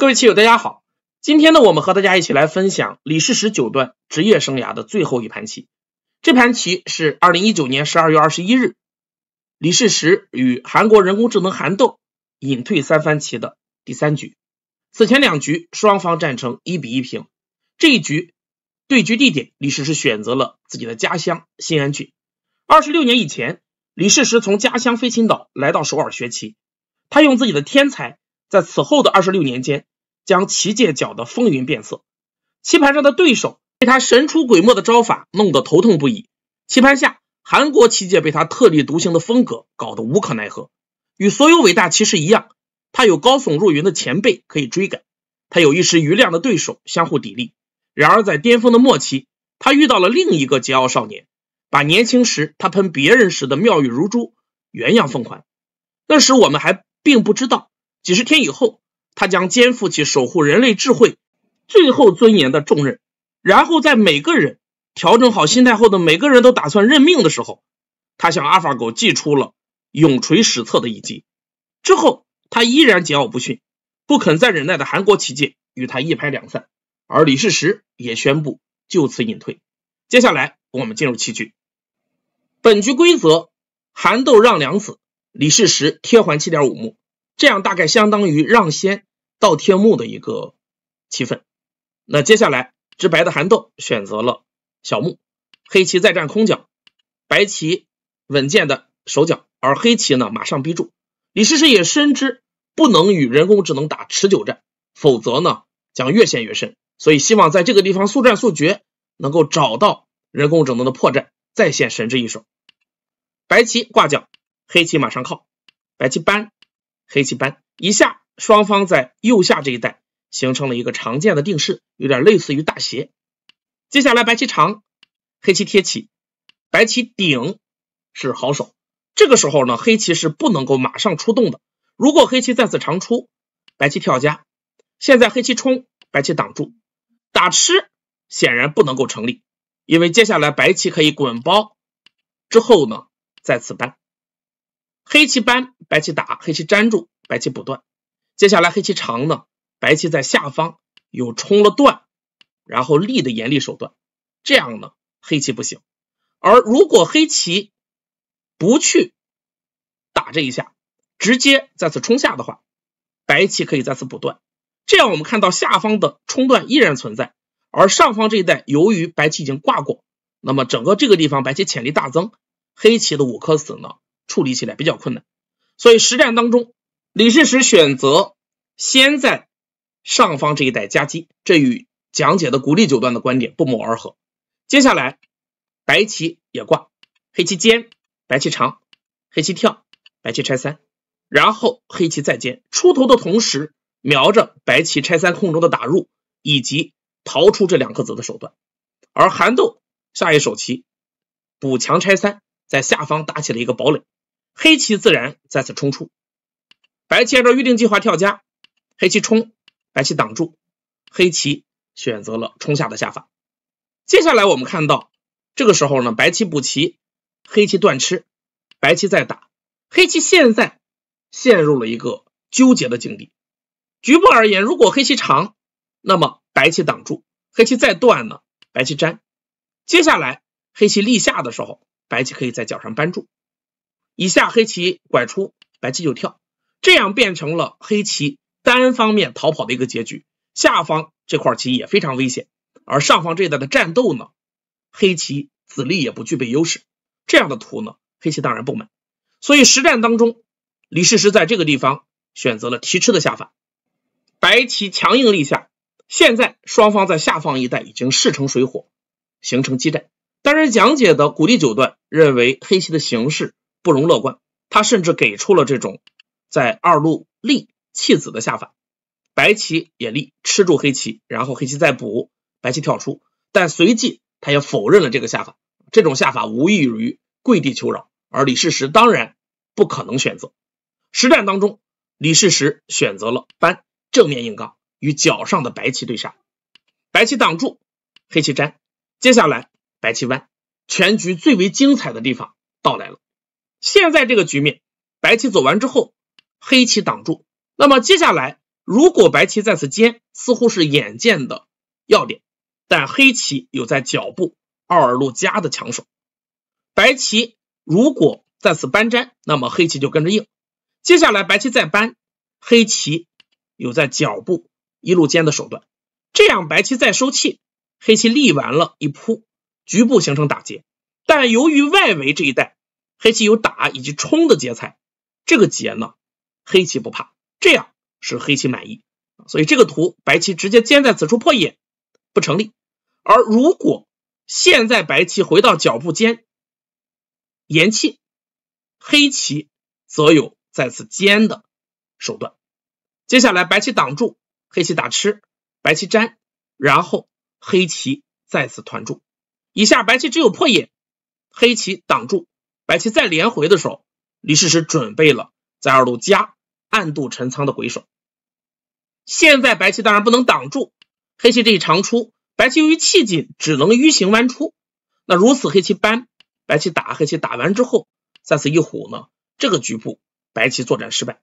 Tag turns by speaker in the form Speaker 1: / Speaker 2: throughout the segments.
Speaker 1: 各位棋友，大家好！今天呢，我们和大家一起来分享李世石九段职业生涯的最后一盘棋。这盘棋是二零一九年十二月二十一日，李世石与韩国人工智能韩斗隐退三番棋的第三局。此前两局双方战成一比一平。这一局对局地点，李世石选择了自己的家乡新安郡。二十六年以前，李世石从家乡飞青岛来到首尔学棋，他用自己的天才。在此后的二十六年间，将棋界搅得风云变色，棋盘上的对手被他神出鬼没的招法弄得头痛不已；棋盘下，韩国棋界被他特立独行的风格搞得无可奈何。与所有伟大棋士一样，他有高耸入云的前辈可以追赶，他有一时余量的对手相互砥砺。然而，在巅峰的末期，他遇到了另一个桀骜少年，把年轻时他喷别人时的妙语如珠原样奉还。那时我们还并不知道。几十天以后，他将肩负起守护人类智慧、最后尊严的重任。然后，在每个人调整好心态后的每个人都打算认命的时候，他向阿尔法狗祭出了永垂史册的一击。之后，他依然桀骜不驯，不肯再忍耐的韩国棋界与他一拍两散，而李世石也宣布就此隐退。接下来，我们进入棋局。本局规则：韩斗让两子，李世石贴还七点五目。这样大概相当于让先到天幕的一个气氛。那接下来，直白的韩豆选择了小木，黑棋再占空角，白棋稳健的守角，而黑棋呢马上逼住。李诗诗也深知不能与人工智能打持久战，否则呢将越陷越深，所以希望在这个地方速战速决，能够找到人工智能的破绽，再现神之一手。白棋挂角，黑棋马上靠，白棋扳。黑棋扳一下，双方在右下这一带形成了一个常见的定式，有点类似于大斜。接下来白棋长，黑棋贴起，白棋顶是好手。这个时候呢，黑棋是不能够马上出动的。如果黑棋再次长出，白棋跳夹，现在黑棋冲，白棋挡住，打吃显然不能够成立，因为接下来白棋可以滚包，之后呢再次扳。黑棋扳，白棋打，黑棋粘住，白棋不断。接下来黑棋长呢，白棋在下方有冲了断，然后立的严厉手段，这样呢黑棋不行。而如果黑棋不去打这一下，直接再次冲下的话，白棋可以再次补断。这样我们看到下方的冲断依然存在，而上方这一带由于白棋已经挂过，那么整个这个地方白棋潜力大增，黑棋的五颗子呢？处理起来比较困难，所以实战当中，李世石选择先在上方这一带夹击，这与讲解的古力九段的观点不谋而合。接下来，白棋也挂，黑棋尖，白棋长，黑棋跳，白棋拆三，然后黑棋再尖出头的同时，瞄着白棋拆三空中的打入以及逃出这两颗子的手段。而韩豆下一手棋补强拆三，在下方打起了一个堡垒。黑棋自然再次冲出，白棋按照预定计划跳夹，黑棋冲，白棋挡住，黑棋选择了冲下的下法。接下来我们看到，这个时候呢，白棋补棋，黑棋断吃，白棋再打，黑棋现在陷入了一个纠结的境地。局部而言，如果黑棋长，那么白棋挡住，黑棋再断呢，白棋粘。接下来黑棋立下的时候，白棋可以在角上扳住。以下黑棋拐出，白棋就跳，这样变成了黑棋单方面逃跑的一个结局。下方这块棋也非常危险，而上方这一带的战斗呢，黑棋子力也不具备优势。这样的图呢，黑棋当然不满。所以实战当中，李世石在这个地方选择了提吃的下法，白棋强硬立下。现在双方在下方一带已经势成水火，形成激战。但是讲解的古第九段认为黑棋的形势。不容乐观，他甚至给出了这种在二路立弃子的下法，白棋也立吃住黑棋，然后黑棋再补，白棋跳出。但随即他也否认了这个下法，这种下法无异于跪地求饶。而李世石当然不可能选择。实战当中，李世石选择了搬正面硬刚，与角上的白棋对杀，白棋挡住，黑棋粘，接下来白棋弯，全局最为精彩的地方到来了。现在这个局面，白棋走完之后，黑棋挡住。那么接下来，如果白棋再次尖，似乎是眼见的要点，但黑棋有在脚部二路加的抢手。白棋如果再次搬粘，那么黑棋就跟着硬。接下来白棋再搬，黑棋有在脚部一路尖的手段。这样白棋再收气，黑棋立完了一扑，局部形成打劫。但由于外围这一带。黑棋有打以及冲的劫材，这个劫呢，黑棋不怕，这样是黑棋满意，所以这个图白棋直接尖在此处破眼不成立，而如果现在白棋回到脚部尖，延气，黑棋则有再次尖的手段。接下来白棋挡住，黑棋打吃，白棋粘，然后黑棋再次团住。以下白棋只有破眼，黑棋挡住。白棋再连回的时候，李世石准备了在二路加暗度陈仓的鬼手。现在白棋当然不能挡住黑棋这一长出，白棋由于气紧，只能迂行弯出。那如此黑棋搬，白棋打，黑棋打完之后在此一虎呢？这个局部白棋作战失败。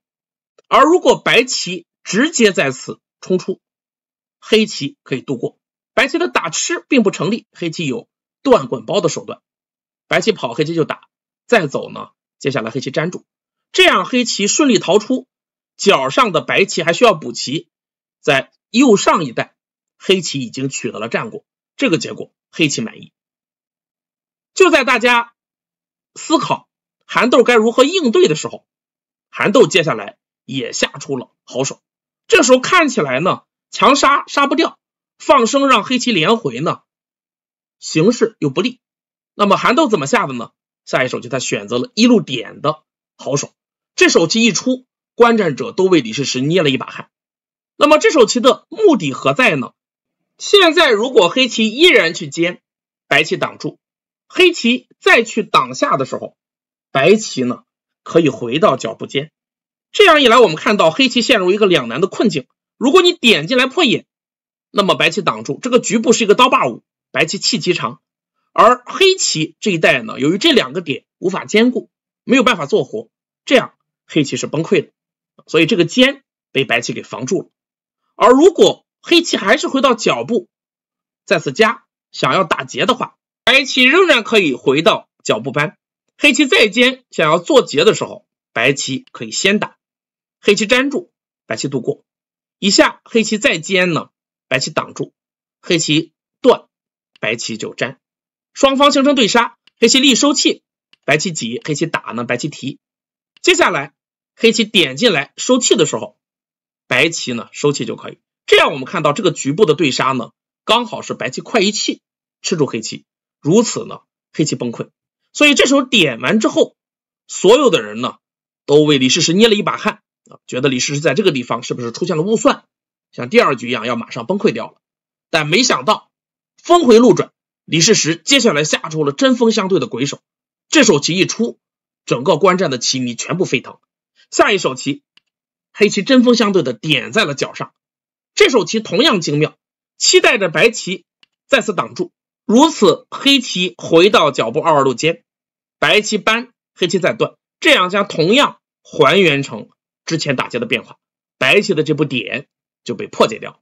Speaker 1: 而如果白棋直接在此冲出，黑棋可以度过。白棋的打吃并不成立，黑棋有断滚包的手段。白棋跑，黑棋就打。再走呢？接下来黑棋粘住，这样黑棋顺利逃出，角上的白棋还需要补棋，在右上一带，黑棋已经取得了战果，这个结果黑棋满意。就在大家思考韩豆该如何应对的时候，韩豆接下来也下出了好手，这时候看起来呢，强杀杀不掉，放生让黑棋连回呢，形势又不利。那么韩豆怎么下的呢？下一手棋，他选择了一路点的好手。这手棋一出，观战者都为李世石捏了一把汗。那么这手棋的目的何在呢？现在如果黑棋依然去尖，白棋挡住，黑棋再去挡下的时候，白棋呢可以回到脚步尖。这样一来，我们看到黑棋陷入一个两难的困境。如果你点进来破眼，那么白棋挡住，这个局部是一个刀把五，白棋气极长。而黑棋这一代呢，由于这两个点无法兼顾，没有办法做活，这样黑棋是崩溃的。所以这个尖被白棋给防住了。而如果黑棋还是回到脚部再次加，想要打劫的话，白棋仍然可以回到脚部扳。黑棋再尖想要做劫的时候，白棋可以先打，黑棋粘住，白棋渡过。一下黑棋再尖呢，白棋挡住，黑棋断，白棋就粘。双方形成对杀，黑棋立收气，白棋挤，黑棋打呢，白棋提。接下来黑棋点进来收气的时候，白棋呢收气就可以。这样我们看到这个局部的对杀呢，刚好是白棋快一气吃住黑棋，如此呢黑棋崩溃。所以这时候点完之后，所有的人呢都为李世石捏了一把汗啊，觉得李世石在这个地方是不是出现了误算，像第二局一样要马上崩溃掉了。但没想到峰回路转。李世石接下来下出了针锋相对的鬼手，这手棋一出，整个观战的棋迷全部沸腾。下一手棋，黑棋针锋相对的点在了角上，这手棋同样精妙，期待着白棋再次挡住。如此，黑棋回到角部二路间，白棋扳，黑棋再断，这样将同样还原成之前打架的变化，白棋的这步点就被破解掉。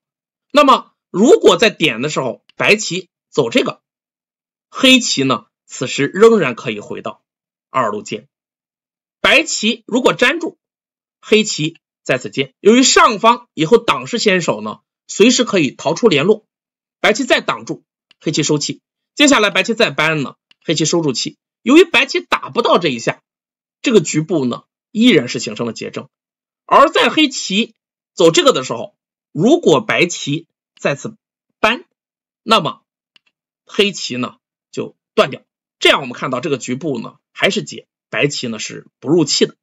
Speaker 1: 那么，如果在点的时候，白棋走这个。黑棋呢，此时仍然可以回到二路间，白棋如果粘住，黑棋再次尖。由于上方以后挡是先手呢，随时可以逃出联络。白棋再挡住，黑棋收气。接下来白棋再搬呢，黑棋收住气。由于白棋打不到这一下，这个局部呢依然是形成了结症。而在黑棋走这个的时候，如果白棋再次搬，那么黑棋呢？断掉，这样我们看到这个局部呢还是解，白棋呢是不入气的。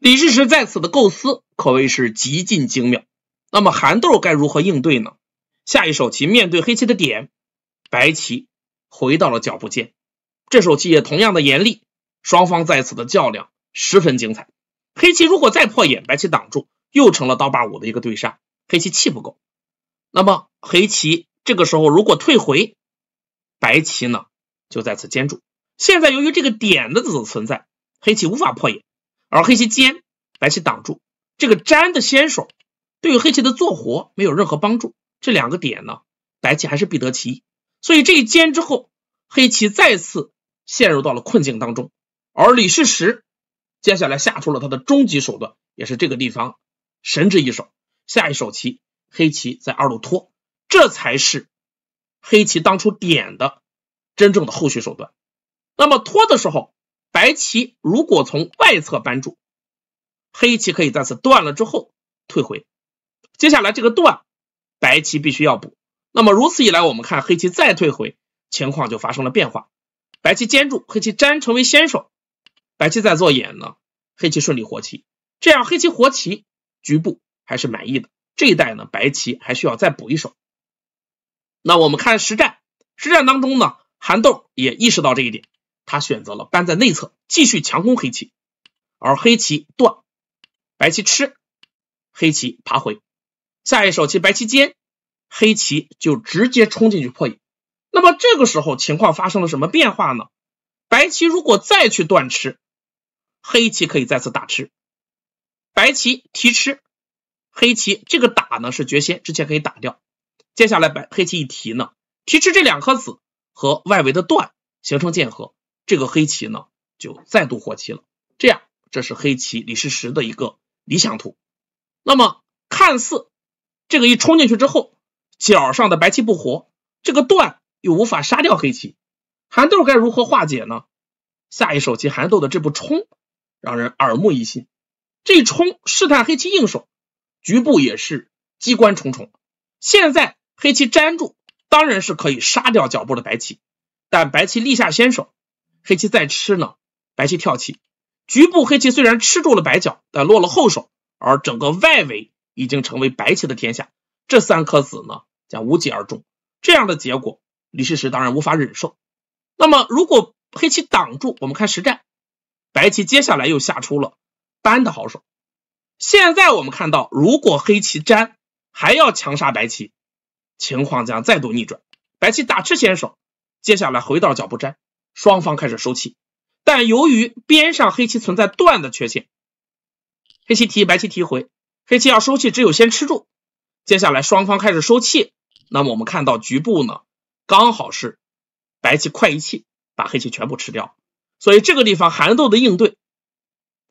Speaker 1: 李世石在此的构思可谓是极尽精妙。那么韩豆该如何应对呢？下一手棋面对黑棋的点，白棋回到了角部间。这手棋也同样的严厉，双方在此的较量十分精彩。黑棋如果再破眼，白棋挡住又成了刀把五的一个对杀。黑棋气不够，那么黑棋这个时候如果退回，白棋呢？就在此尖住，现在由于这个点的子存在，黑棋无法破眼，而黑棋尖，白棋挡住这个粘的先手，对于黑棋的做活没有任何帮助。这两个点呢，白棋还是必得其一。所以这一尖之后，黑棋再次陷入到了困境当中。而李世石接下来下出了他的终极手段，也是这个地方神之一手。下一手棋，黑棋在二路拖，这才是黑棋当初点的。真正的后续手段。那么拖的时候，白棋如果从外侧扳住，黑棋可以在此断了之后退回。接下来这个断，白棋必须要补。那么如此一来，我们看黑棋再退回，情况就发生了变化。白棋尖住，黑棋粘成为先手。白棋在做眼呢，黑棋顺利活棋。这样黑棋活棋，局部还是满意的。这一代呢，白棋还需要再补一手。那我们看实战，实战当中呢。韩豆也意识到这一点，他选择了搬在内侧，继续强攻黑棋。而黑棋断，白棋吃，黑棋爬回。下一手棋，白棋尖，黑棋就直接冲进去破眼。那么这个时候情况发生了什么变化呢？白棋如果再去断吃，黑棋可以再次打吃。白棋提吃，黑棋这个打呢是绝先，之前可以打掉，接下来白黑棋一提呢，提吃这两颗子。和外围的段形成间合，这个黑棋呢就再度活棋了。这样，这是黑棋李世石的一个理想图。那么，看似这个一冲进去之后，角上的白棋不活，这个段又无法杀掉黑棋，韩豆该如何化解呢？下一手棋，韩豆的这步冲让人耳目一新，这一冲试探黑棋应手，局部也是机关重重。现在黑棋粘住。当然是可以杀掉脚步的白棋，但白棋立下先手，黑棋再吃呢。白棋跳棋，局部黑棋虽然吃住了白角，但落了后手，而整个外围已经成为白棋的天下。这三颗子呢将无疾而终。这样的结果，李世石当然无法忍受。那么如果黑棋挡住，我们看实战，白棋接下来又下出了扳的好手。现在我们看到，如果黑棋粘，还要强杀白棋。情况将再度逆转，白棋打吃先手，接下来回到角步战，双方开始收气，但由于边上黑棋存在断的缺陷，黑棋提白棋提回，黑棋要收气只有先吃住，接下来双方开始收气，那么我们看到局部呢，刚好是白棋快一气把黑棋全部吃掉，所以这个地方寒豆的应对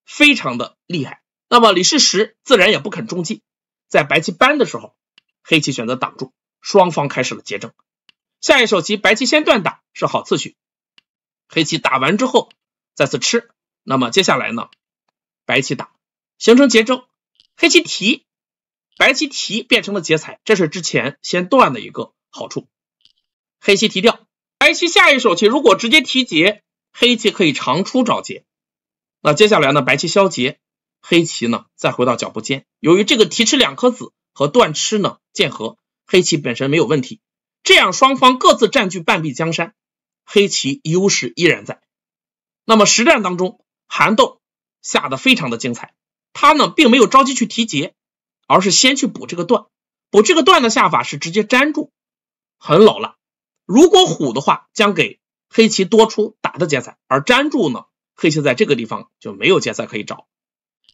Speaker 1: 非常的厉害，那么李世石自然也不肯中计，在白棋搬的时候，黑棋选择挡住。双方开始了结账。下一手棋白棋先断打是好次序，黑棋打完之后再次吃，那么接下来呢，白棋打形成结争，黑棋提，白棋提变成了劫财，这是之前先断的一个好处。黑棋提掉，白棋下一手棋如果直接提劫，黑棋可以长出找劫。那接下来呢，白棋消劫，黑棋呢再回到角部间。由于这个提吃两颗子和断吃呢见合。黑棋本身没有问题，这样双方各自占据半壁江山，黑棋优势依然在。那么实战当中，韩豆下的非常的精彩，他呢并没有着急去提劫，而是先去补这个断，补这个断的下法是直接粘住，很老辣。如果虎的话，将给黑棋多出打的劫材，而粘住呢，黑棋在这个地方就没有劫材可以找。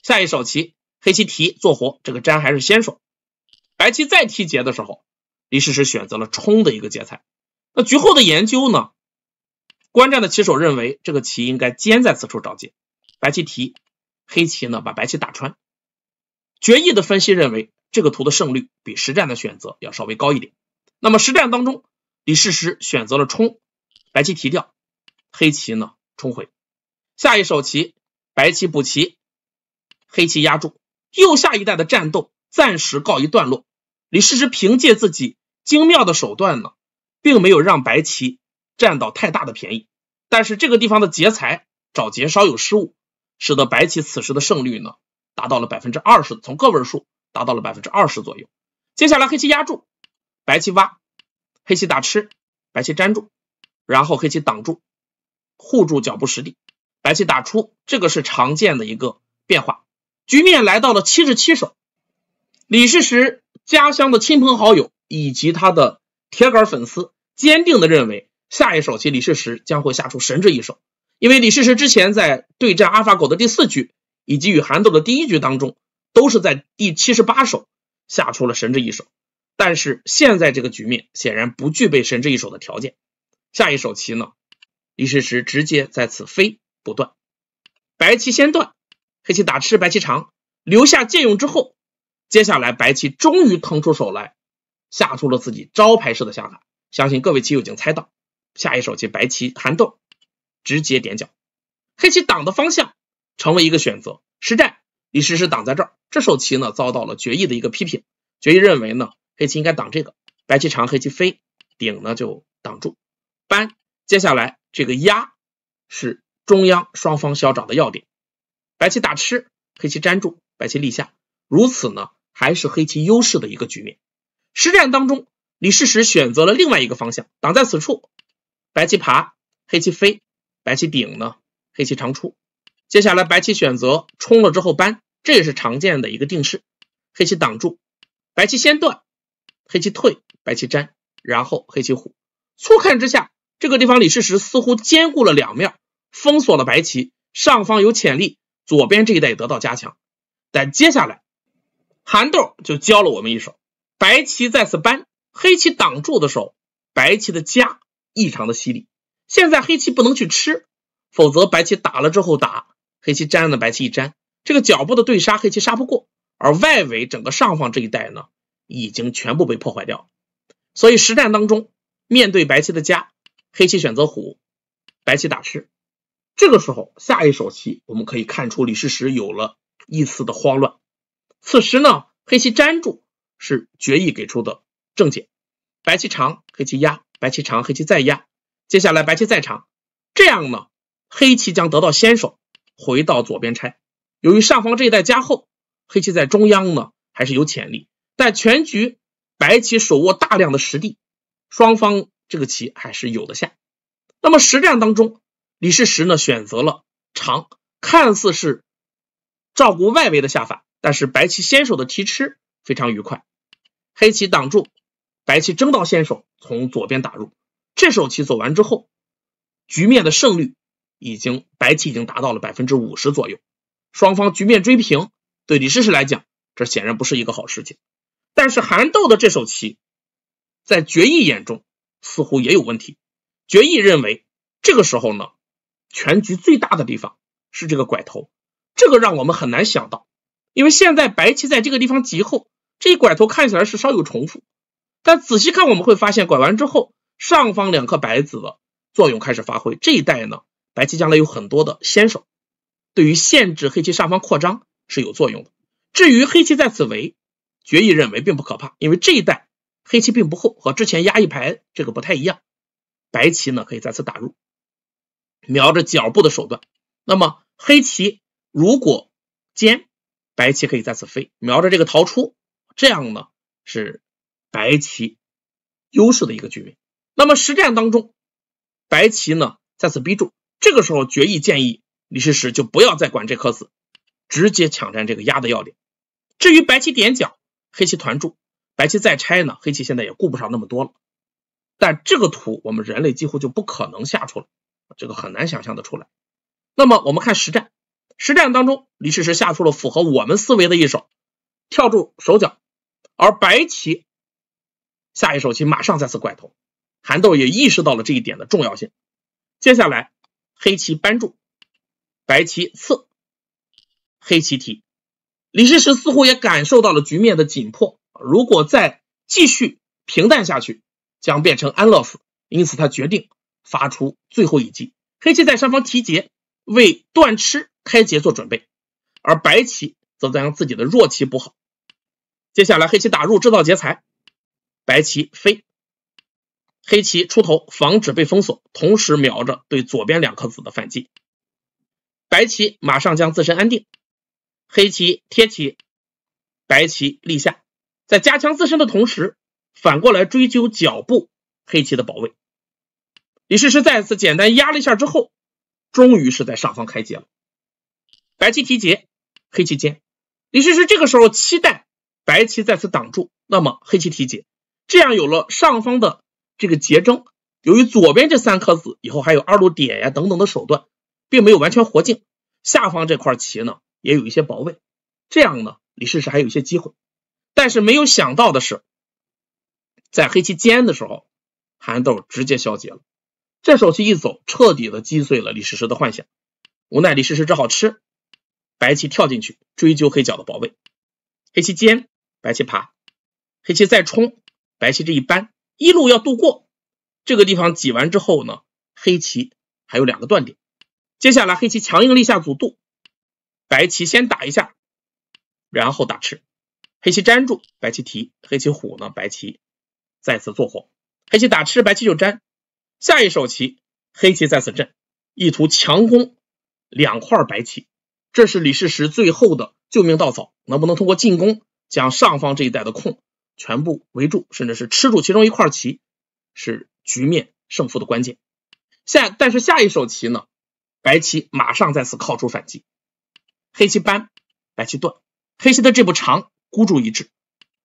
Speaker 1: 下一手棋，黑棋提做活，这个粘还是先手。白棋再提劫的时候。李世石选择了冲的一个劫材，那局后的研究呢？观战的棋手认为这个棋应该尖在此处找劫，白棋提，黑棋呢把白棋打穿。决议的分析认为这个图的胜率比实战的选择要稍微高一点。那么实战当中，李世石选择了冲，白棋提掉，黑棋呢冲回。下一手棋，白棋补棋，黑棋压住右下一带的战斗暂时告一段落。李世石凭借自己。精妙的手段呢，并没有让白棋占到太大的便宜，但是这个地方的劫财找劫稍有失误，使得白棋此时的胜率呢达到了百分之二十，从个位数达到了百分之二十左右。接下来黑棋压住，白棋挖，黑棋打吃，白棋粘住，然后黑棋挡住，护住脚步实地，白棋打出，这个是常见的一个变化，局面来到了七十七手，李世石家乡的亲朋好友。以及他的铁杆粉丝坚定的认为，下一手棋李世石将会下出神之一手，因为李世石之前在对战阿法狗的第四局以及与韩斗的第一局当中，都是在第七十八手下出了神之一手。但是现在这个局面显然不具备神之一手的条件。下一手棋呢，李世石直接在此飞不断，白棋先断，黑棋打吃，白棋长，留下借用之后，接下来白棋终于腾出手来。下出了自己招牌式的下法，相信各位棋友已经猜到，下一手棋白棋寒豆直接点角，黑棋挡的方向成为一个选择。实战李时是挡在这儿，这手棋呢遭到了决议的一个批评，决议认为呢黑棋应该挡这个，白棋长黑棋飞顶呢就挡住。搬，接下来这个压是中央双方消长的要点，白棋打吃，黑棋粘住，白棋立下，如此呢还是黑棋优势的一个局面。实战当中，李世石选择了另外一个方向，挡在此处，白棋爬，黑棋飞，白棋顶呢，黑棋长出。接下来，白棋选择冲了之后搬，这也是常见的一个定式。黑棋挡住，白棋先断，黑棋退，白棋粘，然后黑棋虎。粗看之下，这个地方李世石似乎兼顾了两面，封锁了白棋，上方有潜力，左边这一带得到加强。但接下来，韩豆就教了我们一手。白棋再次搬，黑棋挡住的时候，白棋的家异常的犀利。现在黑棋不能去吃，否则白棋打了之后打黑棋粘了白棋一粘，这个脚步的对杀黑棋杀不过。而外围整个上方这一带呢，已经全部被破坏掉。所以实战当中，面对白棋的家，黑棋选择虎，白棋打吃。这个时候，下一手棋我们可以看出李世石有了一丝的慌乱。此时呢，黑棋粘住。是决议给出的正解，白棋长，黑棋压，白棋长，黑棋再压，接下来白棋再长，这样呢，黑棋将得到先手，回到左边拆。由于上方这一带加厚，黑棋在中央呢还是有潜力，但全局白棋手握大量的实地，双方这个棋还是有的下。那么实战当中，李世石呢选择了长，看似是照顾外围的下法，但是白棋先手的提吃非常愉快。黑棋挡住，白棋争道先手从左边打入，这手棋走完之后，局面的胜率已经白棋已经达到了百分之五十左右，双方局面追平。对李诗诗来讲，这显然不是一个好事情。但是韩豆的这手棋，在决议眼中似乎也有问题。决议认为，这个时候呢，全局最大的地方是这个拐头，这个让我们很难想到，因为现在白棋在这个地方急后，这一拐头看起来是稍有重复，但仔细看我们会发现，拐完之后上方两颗白子的作用开始发挥。这一带呢，白棋将来有很多的先手，对于限制黑棋上方扩张是有作用的。至于黑棋在此围，决议认为并不可怕，因为这一带黑棋并不厚，和之前压一排这个不太一样。白棋呢可以再次打入，瞄着脚步的手段。那么黑棋如果尖，白棋可以再次飞，瞄着这个逃出。这样呢是白棋优势的一个局面。那么实战当中，白棋呢再次逼住。这个时候，决议建议李世石就不要再管这颗子，直接抢占这个压的要点。至于白棋点角，黑棋团住，白棋再拆呢，黑棋现在也顾不上那么多了。但这个图我们人类几乎就不可能下出了，这个很难想象的出来。那么我们看实战，实战当中李世石下出了符合我们思维的一手，跳住手脚。而白棋下一手棋马上再次拐头，韩豆也意识到了这一点的重要性。接下来，黑棋扳住，白棋刺，黑棋提。李世石似乎也感受到了局面的紧迫，如果再继续平淡下去，将变成安乐死。因此，他决定发出最后一击。黑棋在上方提劫，为断吃开劫做准备；而白棋则在自己的弱棋补好。接下来黑棋打入制造劫材，白棋飞，黑棋出头防止被封锁，同时瞄着对左边两颗子的反击。白棋马上将自身安定，黑棋贴起，白棋立下，在加强自身的同时，反过来追究脚步黑棋的保卫。李世石再次简单压了一下之后，终于是在上方开劫了，白棋提劫，黑棋尖。李世石这个时候期待。白棋在此挡住，那么黑棋提劫，这样有了上方的这个劫争，由于左边这三颗子以后还有二路点呀等等的手段，并没有完全活净。下方这块棋呢也有一些保卫，这样呢李世石还有一些机会，但是没有想到的是，在黑棋尖的时候，韩豆直接消劫了，这手棋一走，彻底的击碎了李世石的幻想。无奈李世石只好吃，白棋跳进去追究黑角的保卫，黑棋尖。白棋爬，黑棋再冲，白棋这一扳，一路要渡过这个地方，挤完之后呢，黑棋还有两个断点。接下来黑棋强硬立下阻渡，白棋先打一下，然后打吃，黑棋粘住，白棋提，黑棋虎呢，白棋再次做活。黑棋打吃，白棋就粘。下一手棋，黑棋再次震，意图强攻两块白棋。这是李世石最后的救命稻草，能不能通过进攻？将上方这一带的空全部围住，甚至是吃住其中一块棋，是局面胜负的关键。下，但是下一手棋呢，白棋马上再次靠出反击，黑棋扳，白棋断，黑棋的这步长孤注一掷，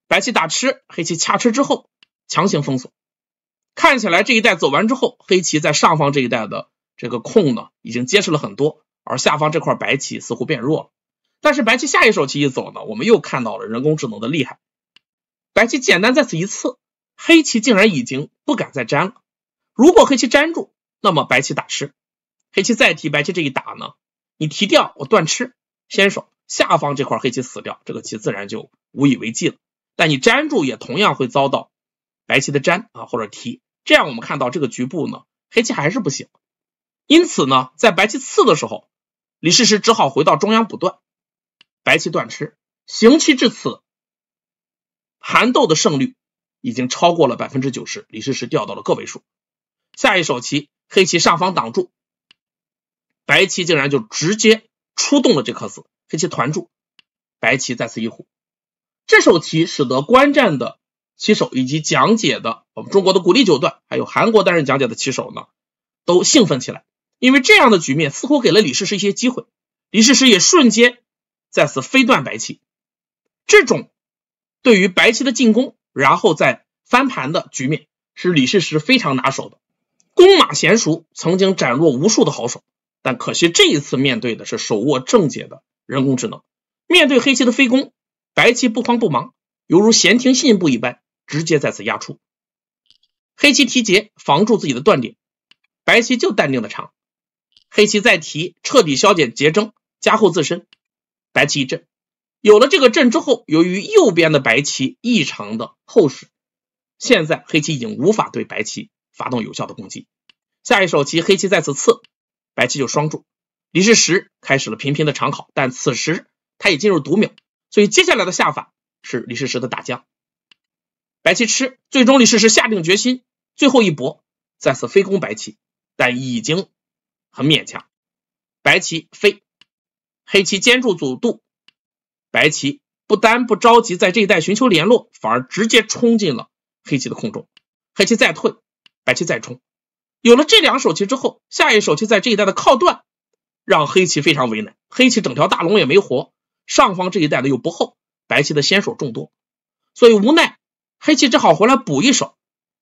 Speaker 1: 白棋打吃，黑棋掐吃之后强行封锁。看起来这一带走完之后，黑棋在上方这一带的这个空呢已经结实了很多，而下方这块白棋似乎变弱了。但是白棋下一手棋一走呢，我们又看到了人工智能的厉害。白棋简单在此一刺，黑棋竟然已经不敢再粘了。如果黑棋粘住，那么白棋打吃；黑棋再提，白棋这一打呢，你提掉我断吃，先手下方这块黑棋死掉，这个棋自然就无以为继了。但你粘住，也同样会遭到白棋的粘啊或者提。这样我们看到这个局部呢，黑棋还是不行。因此呢，在白棋刺的时候，李世石只好回到中央补断。白棋断吃，行棋至此，韩豆的胜率已经超过了百分之九十，李世石掉到了个位数。下一手棋，黑棋上方挡住，白棋竟然就直接出动了这颗子，黑棋团住，白棋再次一虎。这手棋使得观战的棋手以及讲解的我们中国的古力九段，还有韩国担任讲解的棋手呢，都兴奋起来，因为这样的局面似乎给了李世石一些机会，李世石也瞬间。再次飞断白棋，这种对于白棋的进攻，然后再翻盘的局面，是李世石非常拿手的，弓马娴熟，曾经斩落无数的好手。但可惜这一次面对的是手握正解的人工智能，面对黑棋的飞攻，白棋不慌不忙，犹如闲庭信步一般，直接再次压出。黑棋提劫防住自己的断点，白棋就淡定的长，黑棋再提，彻底消解劫争，加厚自身。白棋一震，有了这个阵之后，由于右边的白棋异常的厚实，现在黑棋已经无法对白棋发动有效的攻击。下一手棋，黑棋再次刺，白棋就双住。李世石开始了频频的长考，但此时他已进入读秒，所以接下来的下法是李世石的大将。白棋吃，最终李世石下定决心，最后一搏，再次飞攻白棋，但已经很勉强。白棋飞。黑棋坚住阻渡，白棋不单不着急在这一带寻求联络，反而直接冲进了黑棋的空中。黑棋再退，白棋再冲，有了这两手棋之后，下一手棋在这一带的靠断，让黑棋非常为难。黑棋整条大龙也没活，上方这一带的又不厚，白棋的先手众多，所以无奈，黑棋只好回来补一手。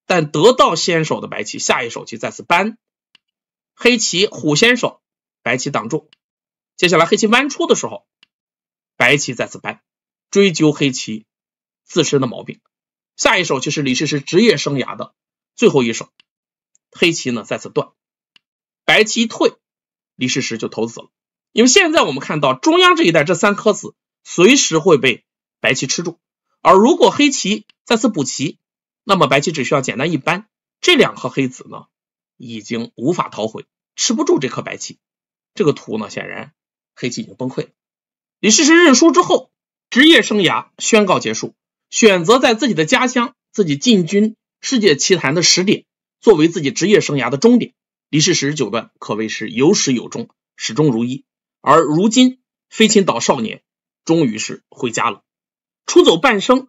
Speaker 1: 但得到先手的白棋，下一手棋再次搬，黑棋虎先手，白棋挡住。接下来黑棋弯出的时候，白棋再次扳，追究黑棋自身的毛病。下一手就是李世石职业生涯的最后一手，黑棋呢再次断，白棋退，李世石就投子了。因为现在我们看到中央这一带这三颗子随时会被白棋吃住，而如果黑棋再次补棋，那么白棋只需要简单一扳，这两颗黑子呢已经无法逃回，吃不住这颗白棋。这个图呢显然。黑棋已经崩溃，李世石认输之后，职业生涯宣告结束，选择在自己的家乡自己进军世界棋坛的始点作为自己职业生涯的终点。李世石九段可谓是有始有终，始终如一。而如今，飞禽岛少年终于是回家了，出走半生，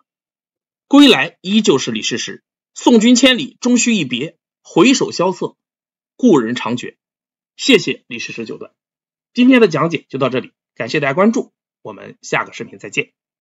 Speaker 1: 归来依旧是李世石。送君千里，终须一别，回首萧瑟，故人长绝。谢谢李世石九段。今天的讲解就到这里，感谢大家关注，我们下个视频再见。